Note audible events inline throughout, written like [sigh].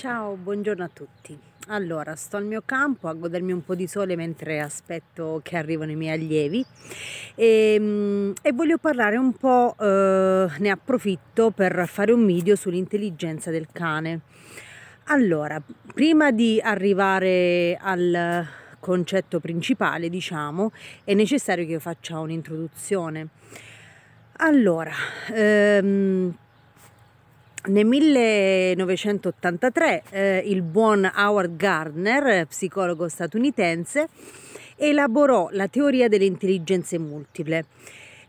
Ciao, buongiorno a tutti. Allora, sto al mio campo a godermi un po' di sole mentre aspetto che arrivano i miei allievi e, ehm, e voglio parlare un po', eh, ne approfitto per fare un video sull'intelligenza del cane. Allora, prima di arrivare al concetto principale, diciamo, è necessario che io faccia un'introduzione. Allora, ehm, nel 1983 eh, il buon Howard Gardner, psicologo statunitense, elaborò la teoria delle intelligenze multiple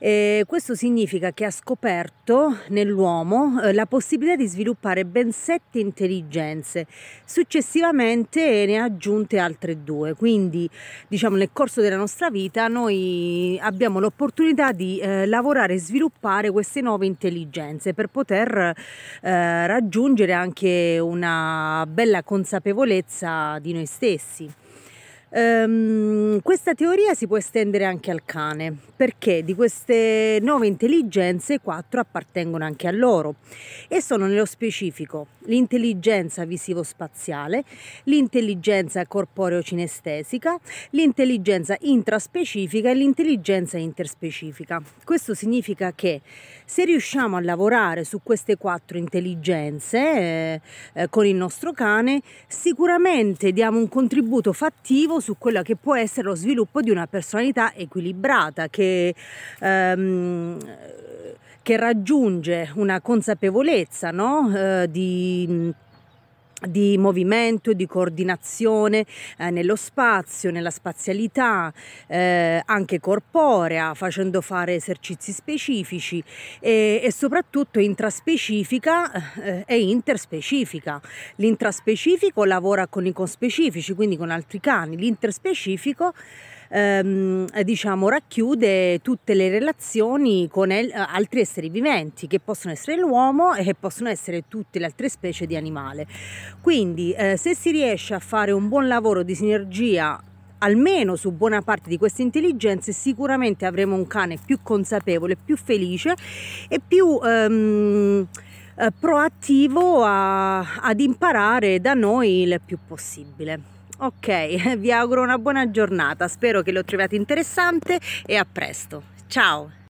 eh, questo significa che ha scoperto nell'uomo eh, la possibilità di sviluppare ben sette intelligenze, successivamente ne ha aggiunte altre due, quindi diciamo nel corso della nostra vita noi abbiamo l'opportunità di eh, lavorare e sviluppare queste nuove intelligenze per poter eh, raggiungere anche una bella consapevolezza di noi stessi. Um, questa teoria si può estendere anche al cane, perché di queste nove intelligenze quattro appartengono anche a loro e sono nello specifico l'intelligenza visivo-spaziale, l'intelligenza corporeo-cinestesica, l'intelligenza intraspecifica e l'intelligenza interspecifica. Questo significa che se riusciamo a lavorare su queste quattro intelligenze eh, eh, con il nostro cane, sicuramente diamo un contributo fattivo su quello che può essere lo sviluppo di una personalità equilibrata che, ehm, che raggiunge una consapevolezza no? eh, di di movimento, di coordinazione eh, nello spazio, nella spazialità, eh, anche corporea, facendo fare esercizi specifici e, e soprattutto intraspecifica eh, e interspecifica. L'intraspecifico lavora con i conspecifici, quindi con altri cani, l'interspecifico ehm, diciamo, racchiude tutte le relazioni con el- altri esseri viventi, che possono essere l'uomo e che possono essere tutte le altre specie di animale. Quindi eh, se si riesce a fare un buon lavoro di sinergia almeno su buona parte di queste intelligenze sicuramente avremo un cane più consapevole, più felice e più ehm, eh, proattivo a, ad imparare da noi il più possibile ok [laughs] vi auguro una buona giornata spero che lo troviate interessante e a presto ciao